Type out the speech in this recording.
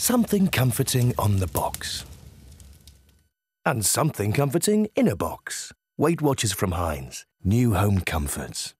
something comforting on the box. And something comforting in a box. Weight Watchers from Heinz. New home comforts.